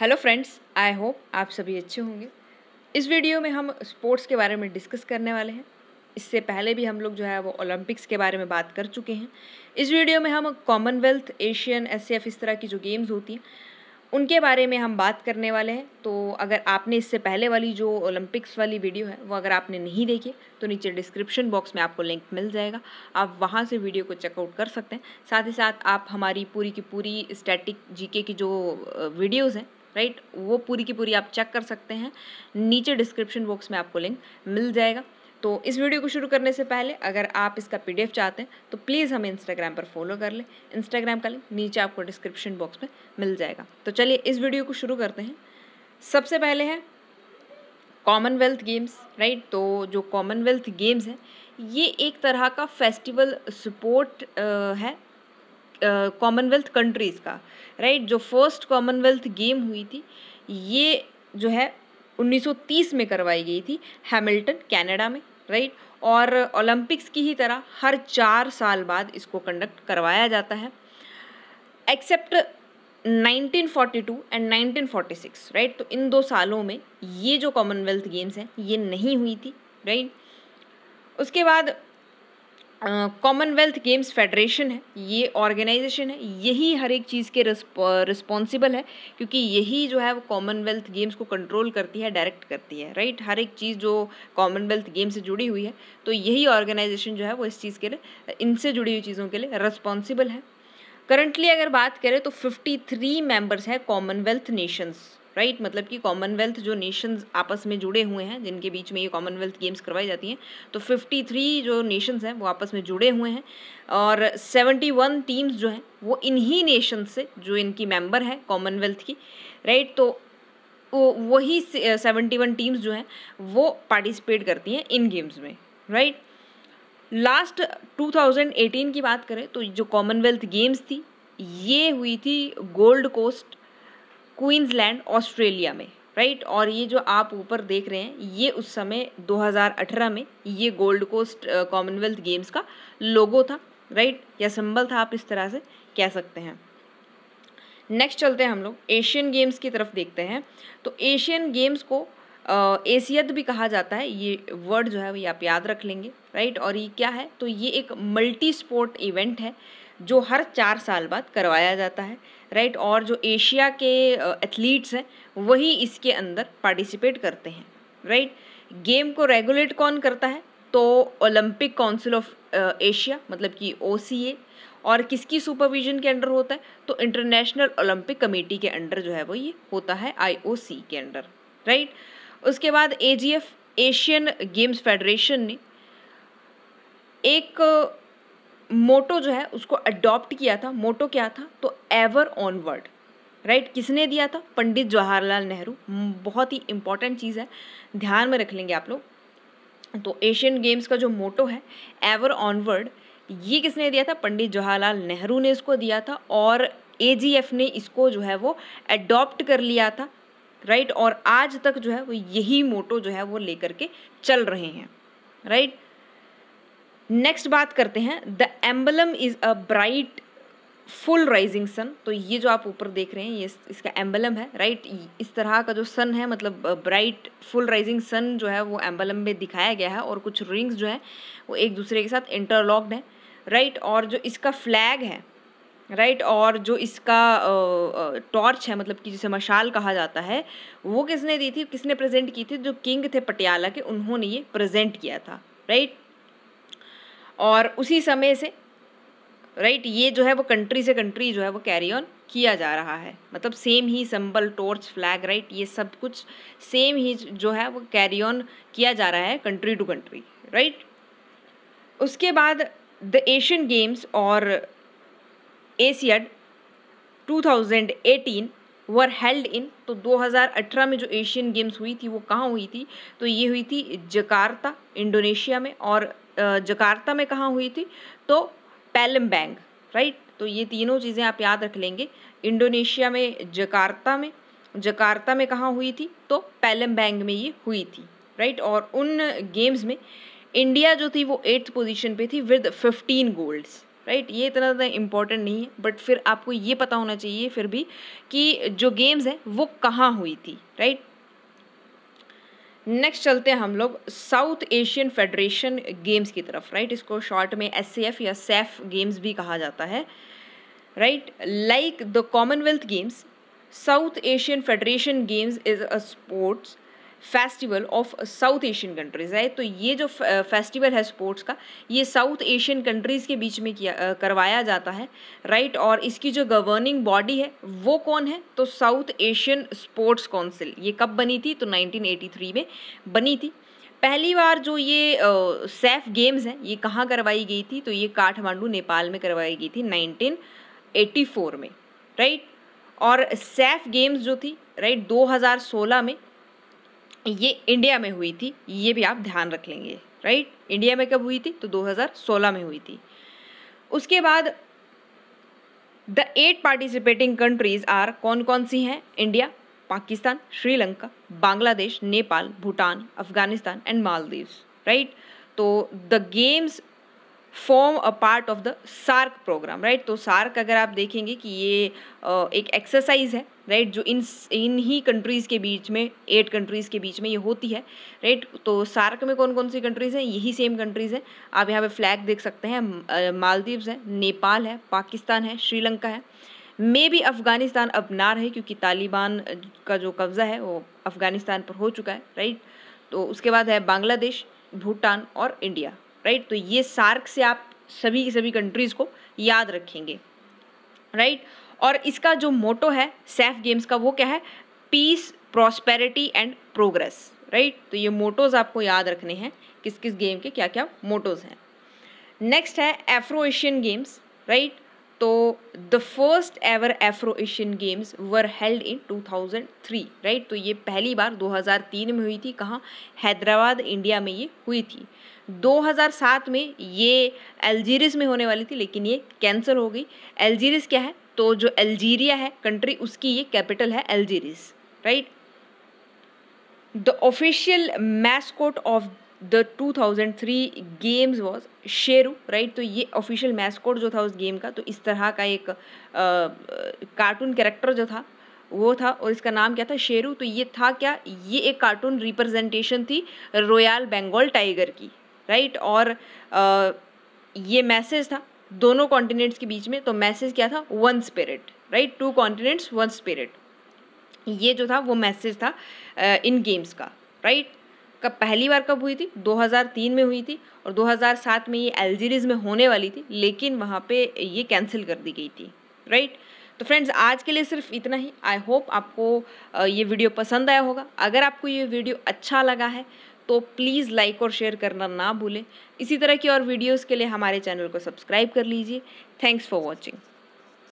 Hello friends I hope आप सभी अच्छे होंगे इस वीडियो में हम स्पोर्ट्स के बारे में डिस्कस करने वाले हैं इससे पहले भी हम लोग जो है वो ओलंपिक्स के बारे में बात कर चुके हैं इस वीडियो में हम कॉमनवेल्थ एशियन एस इस तरह की जो गेम्स होती हैं उनके बारे में हम बात करने वाले हैं तो अगर आपने इससे पहले वाली जो ओलंपिक्स वाली वीडियो है वो अगर आपने नहीं देखी तो नीचे डिस्क्रिप्शन बॉक्स में आपको लिंक मिल जाएगा आप वहाँ से वीडियो को चेकआउट कर सकते हैं साथ ही साथ आप हमारी पूरी की पूरी स्टैटिक जीके की जो वीडियोस हैं राइट वो पूरी की पूरी आप चेक कर सकते हैं नीचे डिस्क्रिप्शन बॉक्स में आपको लिंक मिल जाएगा तो इस वीडियो को शुरू करने से पहले अगर आप इसका पीडीएफ चाहते हैं तो प्लीज़ हमें इंस्टाग्राम पर फॉलो कर लें इंस्टाग्राम का लिंक नीचे आपको डिस्क्रिप्शन बॉक्स में मिल जाएगा तो चलिए इस वीडियो को शुरू करते हैं सबसे पहले है कॉमनवेल्थ गेम्स राइट तो जो कॉमनवेल्थ गेम्स हैं ये एक तरह का फेस्टिवल सपोर्ट है कॉमनवेल्थ कंट्रीज़ का राइट जो फर्स्ट कॉमनवेल्थ गेम हुई थी ये जो है 1930 में करवाई गई थी हैमिल्टन कनाडा में राइट और ओलंपिक्स की ही तरह हर चार साल बाद इसको कंडक्ट करवाया जाता है एक्सेप्ट 1942 एंड 1946 राइट तो इन दो सालों में ये जो कॉमनवेल्थ गेम्स हैं ये नहीं हुई थी राइट उसके बाद कॉमनवेल्थ गेम्स फेडरेशन है ये ऑर्गेनाइजेशन है यही हर एक चीज़ के रिस्पॉन्सिबल है क्योंकि यही जो है वो कॉमनवेल्थ गेम्स को कंट्रोल करती है डायरेक्ट करती है राइट हर एक चीज़ जो कॉमनवेल्थ गेम्स से जुड़ी हुई है तो यही ऑर्गेनाइजेशन जो है वो इस चीज़ के लिए इनसे जुड़ी हुई चीज़ों के लिए रिस्पॉन्सिबल है करंटली अगर बात करें तो फिफ्टी थ्री मेम्बर्स हैं कॉमनवेल्थ नेशंस राइट right? मतलब कि कॉमनवेल्थ जो नेशंस आपस में जुड़े हुए हैं जिनके बीच में ये कॉमनवेल्थ गेम्स करवाई जाती हैं तो 53 जो नेशंस हैं वो आपस में जुड़े हुए हैं और 71 टीम्स जो हैं वो इन्हीं नेशन से जो इनकी मेंबर है कॉमनवेल्थ की राइट right? तो वही सेवेंटी वन टीम्स जो हैं वो पार्टिसिपेट करती हैं इन गेम्स में राइट लास्ट टू की बात करें तो जो कॉमनवेल्थ गेम्स थी ये हुई थी गोल्ड कोस्ट क्वींसलैंड ऑस्ट्रेलिया में राइट और ये जो आप ऊपर देख रहे हैं ये उस समय 2018 में ये गोल्ड कोस्ट कॉमनवेल्थ गेम्स का लोगो था राइट या सिंबल था आप इस तरह से कह सकते हैं नेक्स्ट चलते हैं हम लोग एशियन गेम्स की तरफ देखते हैं तो एशियन गेम्स को एशियत भी कहा जाता है ये वर्ड जो है वो आप याद रख लेंगे राइट और ये क्या है तो ये एक मल्टी स्पोर्ट इवेंट है जो हर चार साल बाद करवाया जाता है राइट और जो एशिया के एथलीट्स हैं वही इसके अंदर पार्टिसिपेट करते हैं राइट गेम को रेगुलेट कौन करता है तो ओलंपिक काउंसिल ऑफ एशिया मतलब कि ओ और किसकी सुपरविजन के अंडर होता है तो इंटरनेशनल ओलंपिक कमेटी के अंडर जो है वो ये होता है आई के अंडर राइट उसके बाद ए एशियन गेम्स फेडरेशन ने एक मोटो जो है उसको अडॉप्ट किया था मोटो क्या था तो एवर ऑनवर्ड राइट किसने दिया था पंडित जवाहरलाल नेहरू बहुत ही इंपॉर्टेंट चीज़ है ध्यान में रख लेंगे आप लोग तो एशियन गेम्स का जो मोटो है एवर ऑनवर्ड ये किसने दिया था पंडित जवाहरलाल नेहरू ने इसको दिया था और ए ने इसको जो है वो एडॉप्ट कर लिया था राइट और आज तक जो है वो यही मोटो जो है वो लेकर के चल रहे हैं राइट नेक्स्ट बात करते हैं the emblem is a bright full rising sun तो ये जो आप ऊपर देख रहे हैं ये इसका एम्बलम है राइट इस तरह का जो सन है मतलब ब्राइट फुल राइजिंग सन जो है वो एम्बलम में दिखाया गया है और कुछ रिंग्स जो है वो एक दूसरे के साथ इंटरलॉक्ड है राइट और जो इसका फ्लैग है राइट और जो इसका टॉर्च है मतलब कि जिसे मशाल कहा जाता है वो किसने दी थी किसने प्रेजेंट की थी जो किंग थे पटियाला के उन्होंने ये प्रेजेंट किया था राइट और उसी समय से राइट ये जो है वो कंट्री से कंट्री जो है वो कैरी ऑन किया जा रहा है मतलब सेम ही सिंबल टॉर्च फ्लैग राइट ये सब कुछ सेम ही जो है वो कैरी ऑन किया जा रहा है कंट्री टू कंट्री राइट उसके बाद द एशियन गेम्स और एशियड 2018 वर हेल्ड इन तो 2018 में जो एशियन गेम्स हुई थी वो कहाँ हुई थी तो ये हुई थी जकार्ता इंडोनेशिया में और जकार्ता में कहाँ हुई थी तो पैलमबैंग राइट तो ये तीनों चीज़ें आप याद रख लेंगे इंडोनेशिया में जकार्ता में जकार्ता में कहाँ हुई थी तो पैलमबैंग में ये हुई थी राइट और उन गेम्स में इंडिया जो थी वो एट्थ पोजीशन पर थी with fifteen golds right right? ये इतना ज़्यादा इम्पॉर्टेंट नहीं है बट फिर आपको ये पता होना चाहिए फिर भी कि जो गेम्स हैं वो कहाँ हुई थी राइट right? नेक्स्ट चलते हैं हम लोग साउथ एशियन फेडरेशन गेम्स की तरफ राइट right? इसको शॉर्ट में एस या सेफ गेम्स भी कहा जाता है right like the Commonwealth games South Asian Federation Games is a sports festival of South Asian countries है तो ये जो फेस्टिवल uh, है स्पोर्ट्स का ये साउथ एशियन कंट्रीज़ के बीच में किया uh, करवाया जाता है राइट और इसकी जो गवर्निंग बॉडी है वो कौन है तो साउथ एशियन स्पोर्ट्स काउंसिल ये कब बनी थी तो 1983 में बनी थी पहली बार जो ये सैफ uh, गेम्स हैं ये कहाँ करवाई गई थी तो ये काठमांडू नेपाल में करवाई गई थी नाइनटीन में राइट और सैफ गेम्स जो थी राइट 2016 में ये इंडिया में हुई थी ये भी आप ध्यान रख लेंगे राइट इंडिया में कब हुई थी तो 2016 में हुई थी उसके बाद the eight participating countries are कौन कौन सी हैं India Pakistan Sri Lanka Bangladesh Nepal Bhutan Afghanistan and Maldives right तो the games form a part of the SAARC programme right तो सार्क अगर आप देखेंगे कि ये एक एक्सरसाइज है राइट right? जो इन इन ही कंट्रीज़ के बीच में एट कंट्रीज़ के बीच में ये होती है राइट right? तो सार्क में कौन कौन सी कंट्रीज़ हैं यही सेम कंट्रीज़ हैं आप यहाँ पे फ्लैग देख सकते हैं मालदीव्स हैं नेपाल है पाकिस्तान है श्रीलंका है मे भी अफ़गानिस्तान अब ना रहे क्योंकि तालिबान का जो कब्ज़ा है वो अफ़गानिस्तान पर हो चुका है राइट right? तो उसके बाद है बांग्लादेश भूटान और इंडिया राइट तो ये सार्क से आप सभी की सभी कंट्रीज़ को याद रखेंगे राइट और इसका जो मोटो है सेफ गेम्स का वो क्या है peace prosperity and progress right तो ये मोटोज़ आपको याद रखने हैं किस किस गेम के क्या क्या मोटोज़ हैं नेक्स्ट है एफ्रो एशियन गेम्स राइट तो the first ever Afro Asian games were held in 2003 right तो ये पहली बार 2003 में हुई थी कहाँ हैदराबाद इंडिया में ये हुई थी 2007 में ये अल्जीरिस में होने वाली थी लेकिन ये कैंसिल हो गई अल्जीरिस क्या है तो जो अल्जीरिया है कंट्री उसकी ये कैपिटल है Algiers right the official mascot of the 2003 games was Sheru right तो ये ऑफिशियल मैस्कोट जो था उस गेम का तो इस तरह का एक कार्टून कैरेक्टर जो था वो था और इसका नाम क्या था शेरू तो ये था क्या ये एक कार्टून रिप्रेजेंटेशन थी रॉयल बंगाल टाइगर की राइट और आ, ये मैसेज था दोनों कॉन्टिनेंट्स के बीच में तो मैसेज क्या था one spirit right two continents one spirit ये जो था वो मैसेज था इन गेम्स का राइट कब पहली बार कब हुई थी 2003 में हुई थी और 2007 में ये एल्जीरीज में होने वाली थी लेकिन वहाँ पे ये कैंसिल कर दी गई थी राइट तो फ्रेंड्स आज के लिए सिर्फ इतना ही आई होप आपको ये वीडियो पसंद आया होगा अगर आपको ये वीडियो अच्छा लगा है तो प्लीज़ लाइक और शेयर करना ना भूलें इसी तरह की और वीडियोज़ के लिए हमारे चैनल को सब्सक्राइब कर लीजिए थैंक्स फॉर वॉचिंग